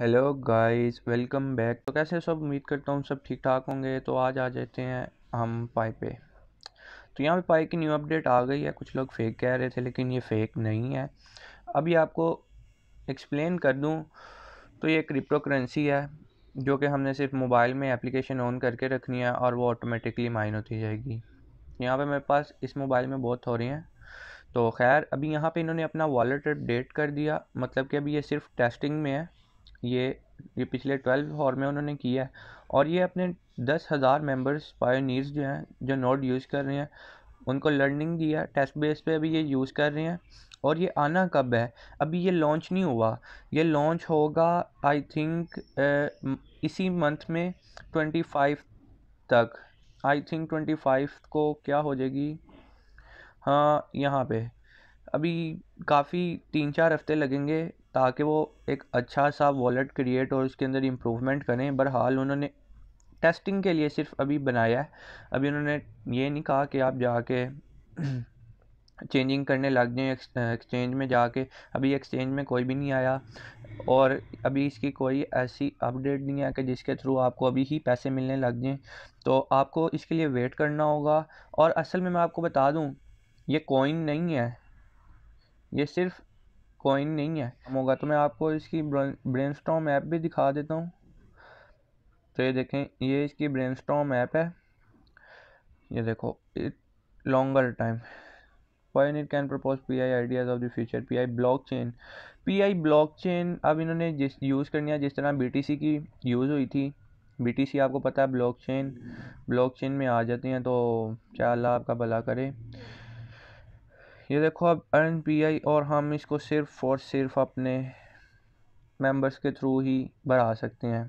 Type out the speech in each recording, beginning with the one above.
hello guys welcome back तो कैसे सब उम्मीद करता हूँ सब ठीक ठाक होंगे तो आज आ जाते हैं हम पाई पे तो यहाँ पे पाई की न्यू अपडेट आ गई है कुछ लोग फेक कह रहे थे लेकिन ये फेक नहीं है अभी आपको एक्सप्लेन कर दूँ तो ये क्रिप्टो करेंसी है जो कि हमने सिर्फ मोबाइल में एप्लीकेशन ऑन करके रखनी है और वो ऑटोमेटिकली माइन होती जाएगी यहाँ पर मेरे पास इस मोबाइल में बहुत हो रही हैं तो खैर अभी यहाँ पे इन्होंने अपना वॉलेट अपडेट कर दिया मतलब कि अभी ये सिर्फ टेस्टिंग में है ये ये पिछले ट्वेल्व हॉर में उन्होंने किया है और ये अपने दस हज़ार मेम्बर्स पायोनीर्स जो हैं जो नोट यूज़ कर रहे हैं उनको लर्निंग दिया टेस्ट बेस पे अभी ये यूज़ कर रहे हैं और ये आना कब है अभी ये लॉन्च नहीं हुआ ये लॉन्च होगा आई थिंक इसी मंथ में ट्वेंटी फाइव तक आई थिंक ट्वेंटी फाइव को क्या हो जाएगी हाँ यहाँ पे अभी काफ़ी तीन चार हफ्ते लगेंगे ताकि वो एक अच्छा सा वॉलेट क्रिएट और उसके अंदर इम्प्रूवमेंट करें बहरहाल उन्होंने टेस्टिंग के लिए सिर्फ अभी बनाया है अभी उन्होंने ये नहीं कहा कि आप जाके चेंजिंग करने लग जाएँ एक्सचेंज में जाके अभी एक्सचेंज में कोई भी नहीं आया और अभी इसकी कोई ऐसी अपडेट नहीं है कि जिसके थ्रू आपको अभी ही पैसे मिलने लग जाएँ तो आपको इसके लिए वेट करना होगा और असल में मैं आपको बता दूँ ये कॉइन नहीं है ये सिर्फ कॉइन नहीं है होगा तो मैं आपको इसकी ब्रेन स्टॉम ऐप भी दिखा देता हूँ तो ये देखें ये इसकी ब्रेन स्टॉम ऐप है ये देखो it longer time while it can propose P I ideas of the future P I block P I block अब इन्होंने जिस यूज़ करनी है जिस तरह बी टी सी की यूज़ हुई थी बी टी सी आपको पता है ब्लॉक चेन ब्लॉक चेन में आ जाती हैं तो क्या अल्लाह आपका भला करे ये देखो अब अर्न आई और हम इसको सिर्फ और सिर्फ अपने मेंबर्स के थ्रू ही बढ़ा सकते हैं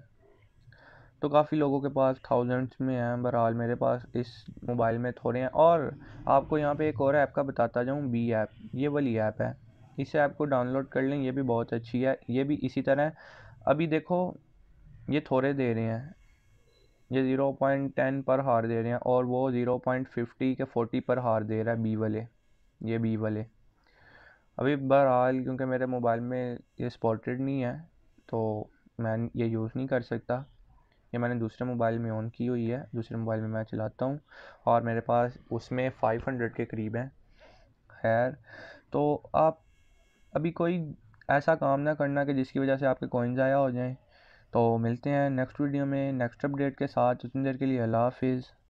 तो काफ़ी लोगों के पास थाउजेंड्स में हैं बहरहाल मेरे पास इस मोबाइल में थोड़े हैं और आपको यहाँ पे एक और ऐप का बताता जाऊँ बी ऐप ये वाली ऐप है इस ऐप को डाउनलोड कर लें ये भी बहुत अच्छी है ये भी इसी तरह अभी देखो ये थोड़े दे रहे हैं ये ज़ीरो पॉइंट टेन पर हार दे रहे हैं और वो ज़ीरो पॉइंट फिफ्टी के फोर्टी पर हार दे रहा है बी वाले ये बी वाले अभी बहरहाल क्योंकि मेरे मोबाइल में ये स्पॉटेड नहीं है तो मैं ये यूज़ नहीं कर सकता ये मैंने दूसरे मोबाइल में ऑन की हुई है दूसरे मोबाइल में मैं चलाता हूँ और मेरे पास उसमें फ़ाइव हंड्रेड के करीब है खैर तो आप अभी कोई ऐसा काम ना करना कि जिसकी वजह से आपके कॉइन ज़ाया हो जाएँ तो मिलते हैं नेक्स्ट वीडियो में नेक्स्ट अपडेट के साथ उतनी देर के लिए अल्लाह हाफिज़